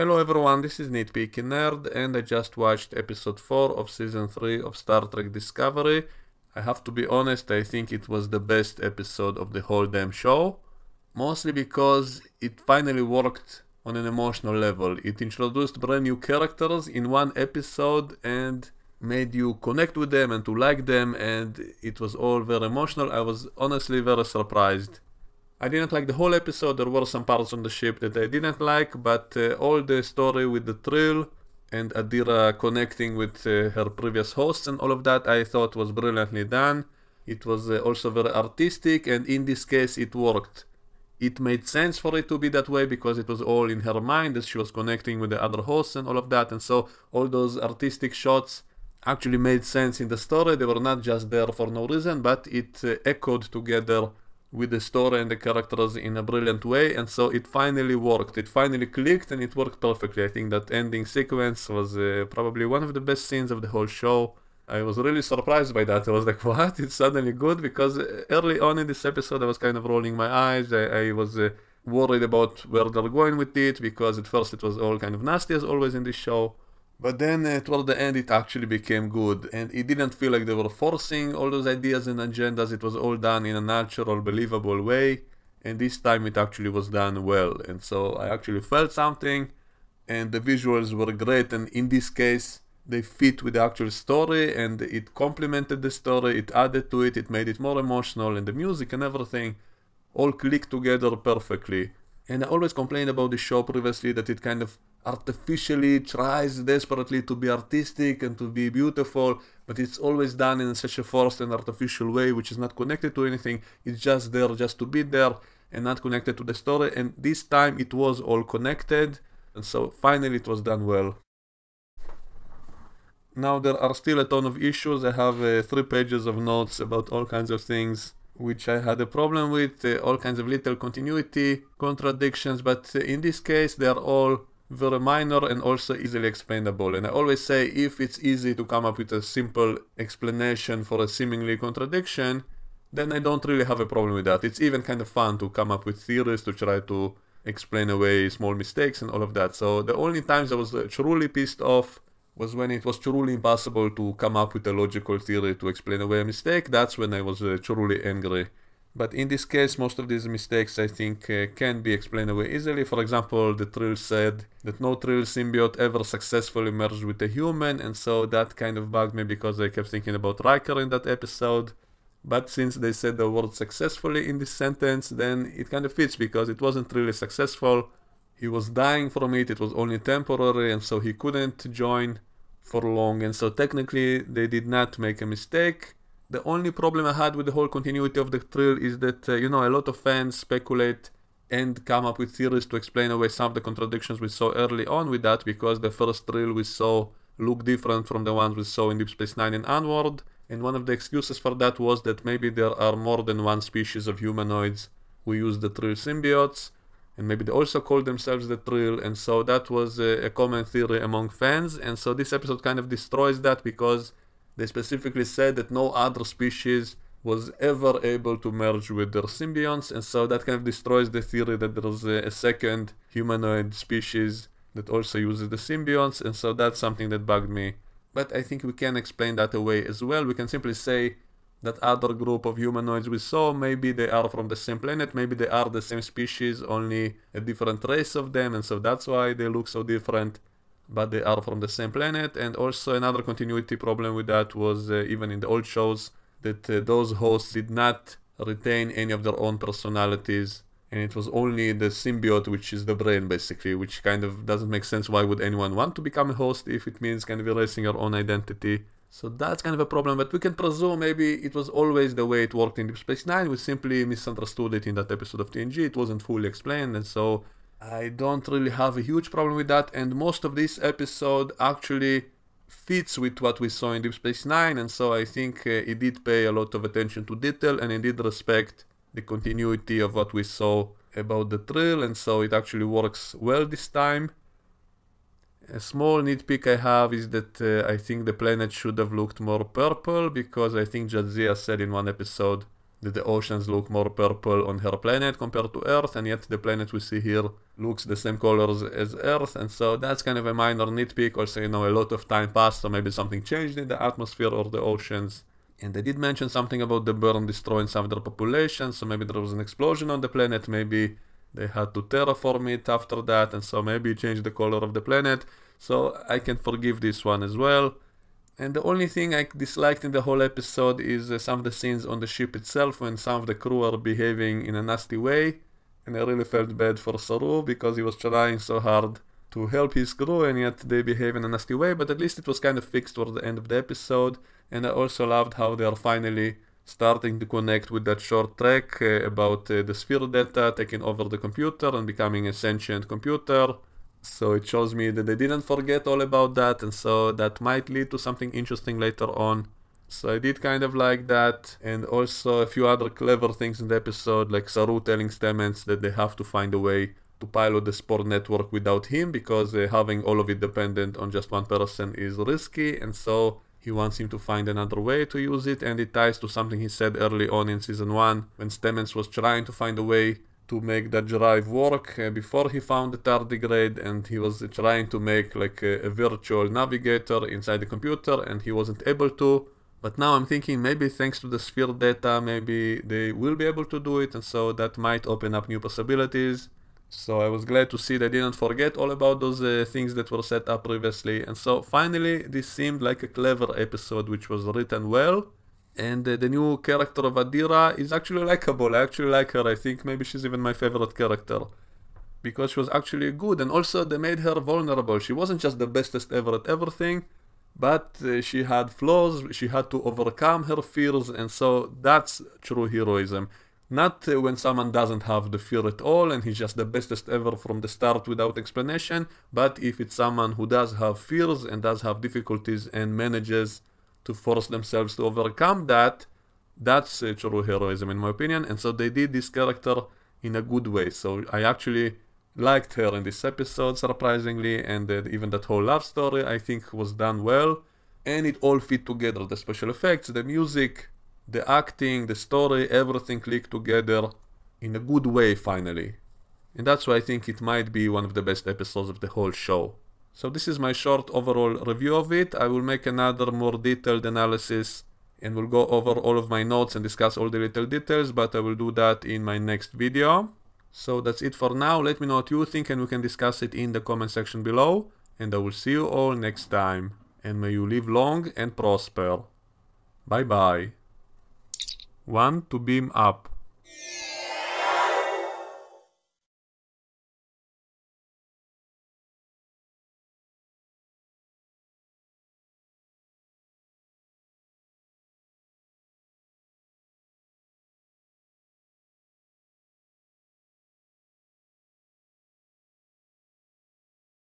Hello everyone, this is Nitpicky Nerd and I just watched episode 4 of season 3 of Star Trek Discovery. I have to be honest, I think it was the best episode of the whole damn show. Mostly because it finally worked on an emotional level. It introduced brand new characters in one episode and made you connect with them and to like them and it was all very emotional. I was honestly very surprised I didn't like the whole episode, there were some parts on the ship that I didn't like, but uh, all the story with the Trill and Adira connecting with uh, her previous hosts and all of that I thought was brilliantly done. It was uh, also very artistic and in this case it worked. It made sense for it to be that way because it was all in her mind as she was connecting with the other hosts and all of that and so all those artistic shots actually made sense in the story. They were not just there for no reason but it uh, echoed together with the story and the characters in a brilliant way and so it finally worked it finally clicked and it worked perfectly i think that ending sequence was uh, probably one of the best scenes of the whole show i was really surprised by that i was like what it's suddenly good because uh, early on in this episode i was kind of rolling my eyes i, I was uh, worried about where they're going with it because at first it was all kind of nasty as always in this show but then uh, toward the end, it actually became good, and it didn't feel like they were forcing all those ideas and agendas. It was all done in a natural, believable way, and this time it actually was done well. And so I actually felt something, and the visuals were great. And in this case, they fit with the actual story, and it complemented the story. It added to it. It made it more emotional, and the music and everything all clicked together perfectly. And I always complained about the show previously that it kind of artificially tries desperately to be artistic and to be beautiful, but it's always done in such a forced and artificial way, which is not connected to anything. It's just there just to be there and not connected to the story. And this time it was all connected. And so finally it was done well. Now there are still a ton of issues. I have uh, three pages of notes about all kinds of things which I had a problem with, uh, all kinds of little continuity contradictions, but uh, in this case they are all very minor and also easily explainable. And I always say if it's easy to come up with a simple explanation for a seemingly contradiction, then I don't really have a problem with that. It's even kind of fun to come up with theories to try to explain away small mistakes and all of that. So the only times I was uh, truly pissed off was when it was truly impossible to come up with a logical theory to explain away a mistake. That's when I was uh, truly angry. But in this case, most of these mistakes, I think, uh, can be explained away easily. For example, the Trill said that no Trill symbiote ever successfully merged with a human, and so that kind of bugged me because I kept thinking about Riker in that episode. But since they said the word successfully in this sentence, then it kind of fits because it wasn't really successful. He was dying from it, it was only temporary, and so he couldn't join for long. And so technically, they did not make a mistake the only problem I had with the whole continuity of the thrill is that, uh, you know, a lot of fans speculate and come up with theories to explain away some of the contradictions we saw early on with that because the first thrill we saw looked different from the ones we saw in Deep Space Nine and onward. And one of the excuses for that was that maybe there are more than one species of humanoids who use the Trill symbiotes, and maybe they also call themselves the Trill, and so that was a, uh, a common theory among fans, and so this episode kind of destroys that because they specifically said that no other species was ever able to merge with their symbionts, and so that kind of destroys the theory that there's a, a second humanoid species that also uses the symbionts, and so that's something that bugged me. But I think we can explain that away as well. We can simply say that other group of humanoids we saw, maybe they are from the same planet, maybe they are the same species, only a different race of them, and so that's why they look so different but they are from the same planet. And also another continuity problem with that was uh, even in the old shows that uh, those hosts did not retain any of their own personalities. And it was only the symbiote, which is the brain basically, which kind of doesn't make sense. Why would anyone want to become a host if it means kind of erasing your own identity? So that's kind of a problem, but we can presume maybe it was always the way it worked in Deep Space Nine. We simply misunderstood it in that episode of TNG. It wasn't fully explained, and so I don't really have a huge problem with that, and most of this episode actually fits with what we saw in Deep Space Nine, and so I think uh, it did pay a lot of attention to detail and it did respect the continuity of what we saw about the thrill, and so it actually works well this time. A small nitpick I have is that uh, I think the planet should have looked more purple because I think Jadzia said in one episode that the oceans look more purple on her planet compared to Earth, and yet the planet we see here looks the same colors as Earth, and so that's kind of a minor nitpick, also, you know, a lot of time passed, so maybe something changed in the atmosphere or the oceans. And they did mention something about the burn destroying some of their population, so maybe there was an explosion on the planet, maybe they had to terraform it after that, and so maybe change the color of the planet, so I can forgive this one as well. And the only thing I disliked in the whole episode is uh, some of the scenes on the ship itself when some of the crew are behaving in a nasty way. And I really felt bad for Saru because he was trying so hard to help his crew and yet they behave in a nasty way. But at least it was kind of fixed toward the end of the episode. And I also loved how they are finally starting to connect with that short track uh, about uh, the sphere data taking over the computer and becoming a sentient computer so it shows me that they didn't forget all about that and so that might lead to something interesting later on. So I did kind of like that, and also a few other clever things in the episode, like Saru telling Stamens that they have to find a way to pilot the sport network without him because uh, having all of it dependent on just one person is risky, and so he wants him to find another way to use it, and it ties to something he said early on in season 1 when Stamens was trying to find a way to make that drive work uh, before he found the tardigrade and he was trying to make like a, a, virtual navigator inside the computer and he wasn't able to but now I'm thinking maybe thanks to the sphere data maybe they will be able to do it and so that might open up new possibilities so I was glad to see they didn't forget all about those uh, things that were set up previously and so finally this seemed like a clever episode which was written well and uh, the new character of Adira is actually likable. I actually like her. I think maybe she's even my favorite character because she was actually good and also they made her vulnerable. She wasn't just the bestest ever at everything, but uh, she had flaws. She had to overcome her fears, and so that's true heroism. Not uh, when someone doesn't have the fear at all and he's just the bestest ever from the start without explanation, but if it's someone who does have fears and does have difficulties and manages to force themselves to overcome that, that's uh, true heroism in my opinion. And so they did this character in a good way. So I actually liked her in this episode, surprisingly, and uh, even that whole love story I think was done well. And it all fit together the special effects, the music, the acting, the story, everything clicked together in a good way finally. And that's why I think it might be one of the best episodes of the whole show. So this is my short overall review of it. I will make another more detailed analysis and we'll go over all of my notes and discuss all the little details, but I will do that in my next video. So that's it for now. Let me know what you think and we can discuss it in the comment section below. And I will see you all next time. And may you live long and prosper. Bye bye. 1 to beam up.